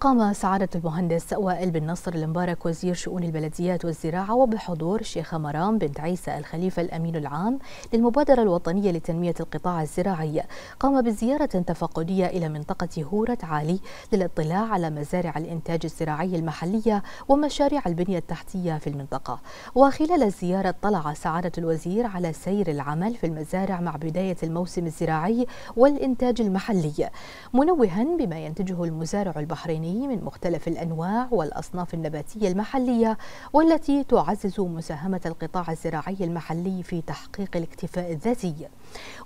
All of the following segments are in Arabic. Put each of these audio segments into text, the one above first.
قام سعادة المهندس وائل بن نصر المبارك وزير شؤون البلديات والزراعة وبحضور شيخ مرام بنت عيسى الخليفة الأمين العام للمبادرة الوطنية لتنمية القطاع الزراعي قام بزيارة تفقدية إلى منطقة هورة عالي للاطلاع على مزارع الإنتاج الزراعي المحلية ومشاريع البنية التحتية في المنطقة وخلال الزيارة اطلع سعادة الوزير على سير العمل في المزارع مع بداية الموسم الزراعي والإنتاج المحلي منوها بما ينتجه المزارع البحريني الوطني من مختلف الأنواع والأصناف النباتية المحلية والتي تعزز مساهمة القطاع الزراعي المحلي في تحقيق الاكتفاء الذاتي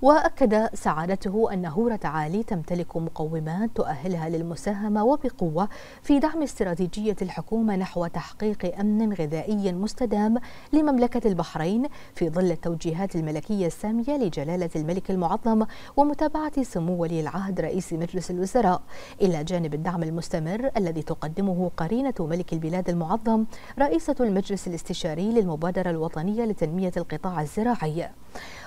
وأكد سعادته أن هورة عالي تمتلك مقومات تؤهلها للمساهمة وبقوة في دعم استراتيجية الحكومة نحو تحقيق أمن غذائي مستدام لمملكة البحرين في ظل التوجيهات الملكية السامية لجلالة الملك المعظم ومتابعة سمو ولي العهد رئيس مجلس الوزراء إلى جانب الدعم المستمر المستمر الذي تقدمه قرينة ملك البلاد المعظم رئيسة المجلس الاستشاري للمبادرة الوطنية لتنمية القطاع الزراعي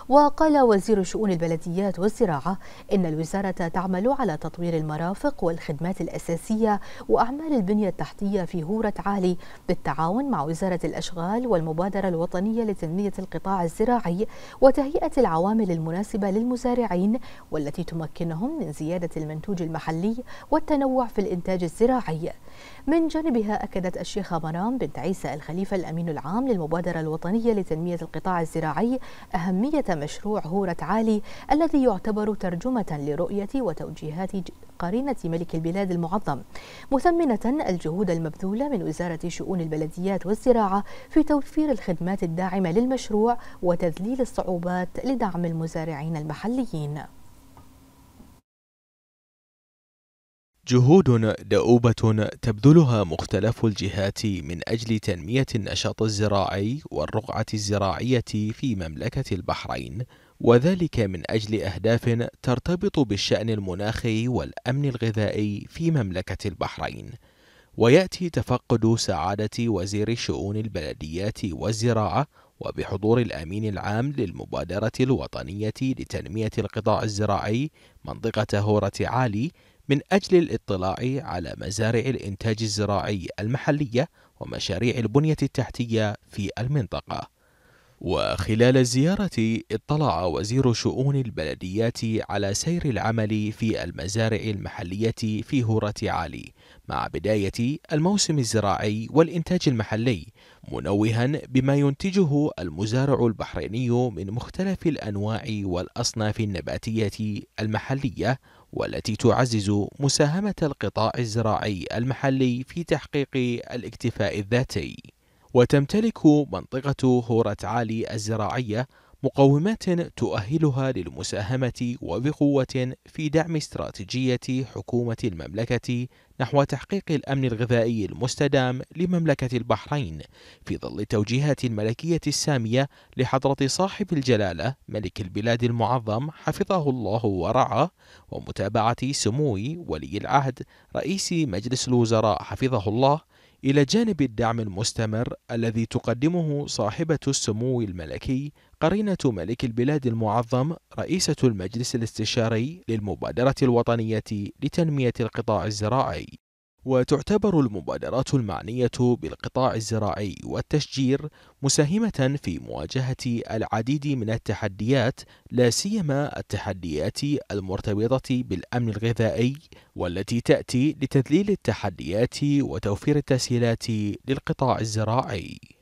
وقال وزير شؤون البلديات والزراعة إن الوزارة تعمل على تطوير المرافق والخدمات الأساسية وأعمال البنية التحتية في هورة عالي بالتعاون مع وزارة الأشغال والمبادرة الوطنية لتنمية القطاع الزراعي وتهيئة العوامل المناسبة للمزارعين والتي تمكنهم من زيادة المنتوج المحلي والتنوع في الإنتاج الزراعي من جانبها أكدت الشيخة مرام بنت عيسى الخليفة الأمين العام للمبادرة الوطنية لتنمية القطاع الزراعي أهمية مشروع هورة عالي الذي يعتبر ترجمة لرؤية وتوجيهات قرينة ملك البلاد المعظم مثمنة الجهود المبذولة من وزارة شؤون البلديات والزراعة في توفير الخدمات الداعمة للمشروع وتذليل الصعوبات لدعم المزارعين المحليين جهود دؤوبة تبذلها مختلف الجهات من أجل تنمية النشاط الزراعي والرقعة الزراعية في مملكة البحرين وذلك من أجل أهداف ترتبط بالشأن المناخي والأمن الغذائي في مملكة البحرين ويأتي تفقد سعادة وزير شؤون البلديات والزراعة وبحضور الأمين العام للمبادرة الوطنية لتنمية القطاع الزراعي منطقة هورة عالي من أجل الاطلاع على مزارع الإنتاج الزراعي المحلية ومشاريع البنية التحتية في المنطقة. وخلال الزيارة اطلع وزير شؤون البلديات على سير العمل في المزارع المحلية في هورة عالي مع بداية الموسم الزراعي والإنتاج المحلي منوها بما ينتجه المزارع البحريني من مختلف الأنواع والأصناف النباتية المحلية والتي تعزز مساهمة القطاع الزراعي المحلي في تحقيق الاكتفاء الذاتي وتمتلك منطقة هورة عالي الزراعية مقومات تؤهلها للمساهمة وبقوة في دعم استراتيجية حكومة المملكة نحو تحقيق الأمن الغذائي المستدام لمملكة البحرين في ظل توجيهات الملكية السامية لحضرة صاحب الجلالة ملك البلاد المعظم حفظه الله ورعاه ومتابعة سمو ولي العهد رئيس مجلس الوزراء حفظه الله إلى جانب الدعم المستمر الذي تقدمه صاحبة السمو الملكي قرينة ملك البلاد المعظم رئيسة المجلس الاستشاري للمبادرة الوطنية لتنمية القطاع الزراعي وتعتبر المبادرات المعنية بالقطاع الزراعي والتشجير مساهمة في مواجهة العديد من التحديات لا سيما التحديات المرتبطة بالأمن الغذائي والتي تأتي لتذليل التحديات وتوفير التسهيلات للقطاع الزراعي